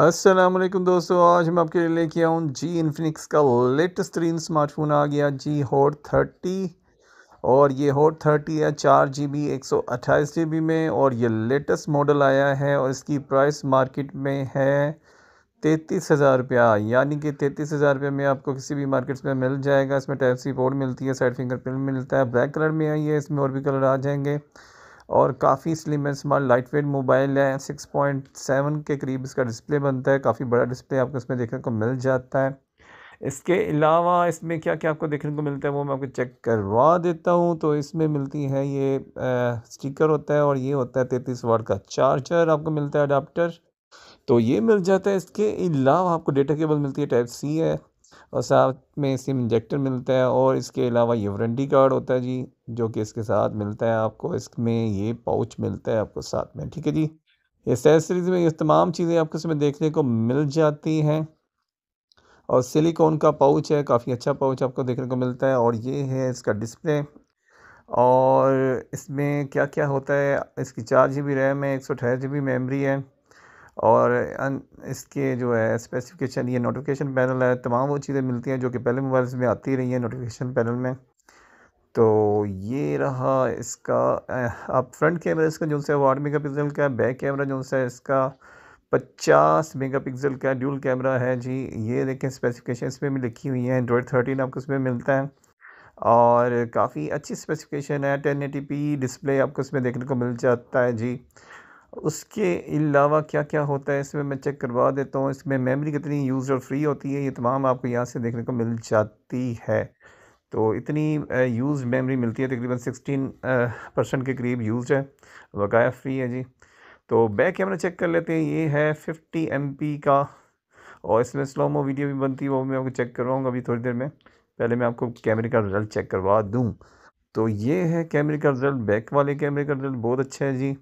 असलम दोस्तों आज मैं आपके लिए लेके आऊँ जी इन्फिनिक्स का लेटेस्ट तरीन स्मार्टफोन आ गया जी हॉट थर्टी और ये हॉट थर्टी है चार जी बी एक सौ अट्ठाईस जी बी में और ये लेटेस्ट मॉडल आया है और इसकी प्राइस मार्केट में है तैंतीस हज़ार रुपया यानी कि तैंतीस हज़ार रुपये में आपको किसी भी मार्केट्स में मिल जाएगा इसमें टाइप सी बोर्ड मिलती है साइड फिंगर प्रिंट मिलता है ब्लैक कलर में आई है इसमें और भी कलर आ जाएंगे और काफ़ी slim and smart light weight mobile है सिक्स पॉइंट सेवन के करीब इसका डिस्प्ले बनता है काफ़ी बड़ा डिस्प्ले आपको इसमें देखने को मिल जाता है इसके अलावा इसमें क्या क्या आपको देखने को मिलता है वो मैं आपको चेक करवा देता हूँ तो इसमें मिलती है ये स्टिकर होता है और ये होता है तैंतीस वाट का चार्जर आपको मिलता है अडाप्टर तो ये मिल जाता है इसके अलावा आपको डेटा केबल मिलती है टाइप सी है और साथ में सिम इंजेक्टर मिलता है और इसके अलावा ये वारंटी कार्ड होता है जी जो कि इसके साथ मिलता है आपको इसमें ये पाउच मिलता है आपको साथ में ठीक है जी एसेसरीज़ में ये तमाम चीज़ें आपको इसमें देखने को मिल जाती हैं और सिलिकॉन का पाउच है काफ़ी अच्छा पाउच आपको देखने को मिलता है और ये है इसका डिस्प्ले और इसमें क्या क्या होता है इसकी चार जी बी रैम है एक सौ अठारह जी बी मेमरी है और इसके जो है स्पेसिफिकेशन ये नोटिफिकेशन पैनल है तमाम वो चीज़ें मिलती हैं जो कि पहले मोबाइल्स में आती रही हैं नोटिफिकेशन पैनल में तो ये रहा इसका अब फ्रंट कैमरा इसका जो है वो आठ मेगा पिक्सल का बैक कैमरा जो है इसका पचास मेगा पिक्सल का ड्यूल कैमरा है जी ये देखें स्पेसिफिकेशन इसमें भी लिखी हुई है एंड्रॉयड थर्टीन आपको इसमें मिलता है और काफ़ी अच्छी स्पेसिफिकेशन है टेन एटी पी डिस्प्ले आपको इसमें देखने को मिल जाता है जी उसके अलावा क्या क्या होता है इसमें मैं चेक करवा देता हूँ इसमें मेमोरी कितनी यूज़ और फ्री होती है ये तमाम आपको यहाँ से देखने को मिल जाती है तो इतनी यूज़ मेमोरी मिलती है तकरीबन सिक्सटीन परसेंट के करीब यूज़ है बकाया फ्री है जी तो बैक कैमरा चेक कर लेते हैं ये है फिफ्टी एम का और इसमें स्लोमो वीडियो भी बनती है वो मैं आपको चेक करवाऊँगा अभी थोड़ी देर में पहले मैं आपको कैमरे का रिज़ल्ट चेक करवा दूँ तो ये है कैमरे का रिज़ल्ट बैक वाले कैमरे का रिज़ल्ट बहुत अच्छा है जी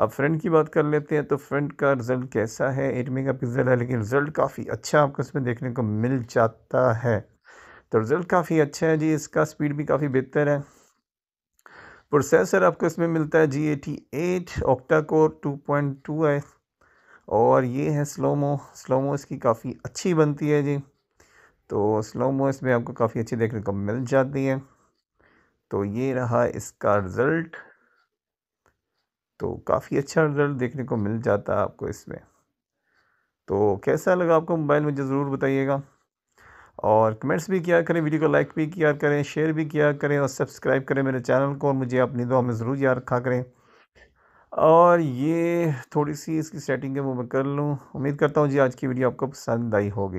अब फ्रंट की बात कर लेते हैं तो फ्रंट का रिज़ल्ट कैसा है एट मेगा पिक्सल है लेकिन रिज़ल्ट काफ़ी अच्छा आपको इसमें देखने को मिल जाता है तो रिज़ल्ट काफ़ी अच्छा है जी इसका स्पीड भी काफ़ी बेहतर है प्रोसेसर आपको इसमें मिलता है जी eighty eight octa core two point two है और ये है स्लोमो स्लोमो इसकी काफ़ी अच्छी बनती है जी तो स्लोमो इसमें आपको काफ़ी अच्छी देखने को मिल जाती है तो ये रहा इसका रिज़ल्ट तो काफ़ी अच्छा रिज़ल्ट देखने को मिल जाता है आपको इसमें तो कैसा लगा आपको मोबाइल मुझे ज़रूर बताइएगा और कमेंट्स भी किया करें वीडियो को लाइक भी किया करें शेयर भी किया करें और सब्सक्राइब करें मेरे चैनल को और मुझे अपनी दुआ में ज़रूर याद रखा करें और ये थोड़ी सी इसकी सेटिंग है वो मैं कर लूँ उम्मीद करता हूँ जी आज की वीडियो आपको पसंद आई होगी